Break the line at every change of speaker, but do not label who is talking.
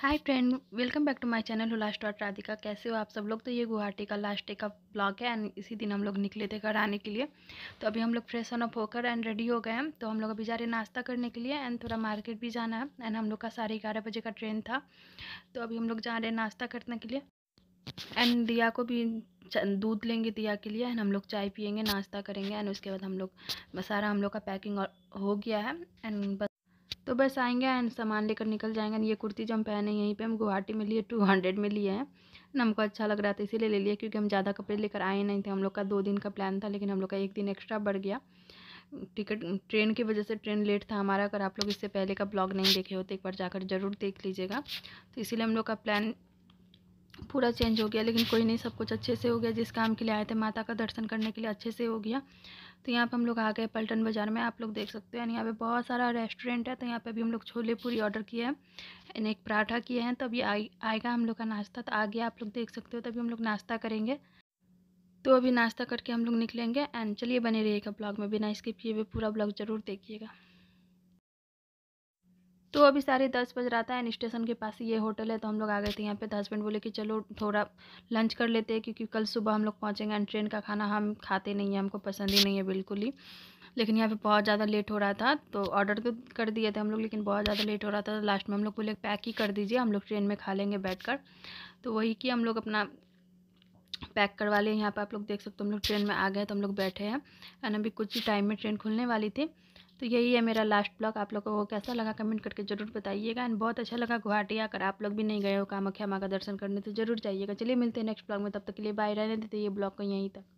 hi friend welcome back to my channel last और राधिका कैसे हो आप सब लोग तो ये गुवाहाटी का लास्ट डे का ब्लॉग है एंड इसी दिन हम लोग निकले थे घर आने के लिए तो अभी हम लोग फ्रेश ऑन अप होकर एंड रेडी हो गए हैं तो हम लोग अभी जा रहे हैं नाश्ता करने के लिए एंड थोड़ा मार्केट भी जाना है एंड हम लोग का साढ़े ग्यारह बजे का ट्रेन था तो अभी हम लोग जा रहे हैं नाश्ता करने के लिए एंड दिया को भी दूध लेंगे दिया के लिए एंड हम लोग चाय पियेंगे नाश्ता करेंगे एंड उसके बाद हम लोग सारा हम लोग का पैकिंग हो गया है एंड तो बस आएंगे एंड सामान लेकर निकल जाएंगे ये कुर्ती जो हम पहने यहीं पे हम गुवाहाटी में लिए टू हंड्रेड में लिए हैं हमको अच्छा लग रहा था इसीलिए ले लिया क्योंकि हम ज़्यादा कपड़े लेकर आए नहीं थे हम लोग का दो दिन का प्लान था लेकिन हम लोग का एक दिन एक्स्ट्रा बढ़ गया टिकट ट्रेन की वजह से ट्रेन लेट था हमारा अगर आप लोग इससे पहले का ब्लॉग नहीं देखे हो तो एक बार जाकर ज़रूर देख लीजिएगा तो इसीलिए हम लोग का प्लान पूरा चेंज हो गया लेकिन कोई नहीं सब कुछ अच्छे से हो गया जिस काम के लिए आए थे माता का दर्शन करने के लिए अच्छे से हो गया तो यहाँ पे हम लोग आ गए पलटन बाज़ार में आप लोग देख सकते हो यानी यहाँ पे बहुत सारा रेस्टोरेंट है तो यहाँ पे भी हम लोग छोले पूरी ऑर्डर किए हैं यानी एक पराठा किए हैं तो अभी आएगा हम लोग का नाश्ता तो आ गया आप लोग देख सकते हो तभी हम लोग नाश्ता करेंगे तो अभी नाश्ता करके हम लोग निकलेंगे एंड चलिए बने रहिएगा ब्लॉग में बिना स्किप किए हुए पूरा ब्लॉग ज़रूर देखिएगा तो अभी साढ़े दस बज रहा था एंड स्टेशन के पास ये होटल है तो हम लोग आ गए थे यहाँ पे दस तो मिनट बोले कि चलो थोड़ा लंच कर लेते हैं क्योंकि कल सुबह हम लोग पहुँचेंगे एंड ट्रेन का खाना हम खाते नहीं है हमको पसंद ही नहीं है बिल्कुल ही लेकिन यहाँ पे बहुत ज़्यादा लेट हो रहा था तो ऑर्डर तो कर दिए थे हम लोग लेकिन बहुत ज़्यादा लेट हो रहा था तो लास्ट में हम लोग बोले पैक ही कर दीजिए हम लोग ट्रेन में खा लेंगे बैठ तो वही कि हम लोग अपना पैक करवा लिए यहाँ पर आप लोग देख सकते हो हम लोग ट्रेन में आ गए तो हम लोग बैठे हैं एंड अभी कुछ ही टाइम में ट्रेन खुलने वाली थी तो यही है मेरा लास्ट ब्लॉग आप लोगों को कैसा लगा कमेंट करके जरूर बताइएगा एंड बहुत अच्छा लगा गुवाहाटी आकर आप लोग भी नहीं गए हो कामाख्या माँ का दर्शन करने तो जरूर जाइएगा चलिए मिलते हैं नेक्स्ट ब्लॉग में तब तक के लिए बाय रहने देते ये ब्लॉग को यहीं तक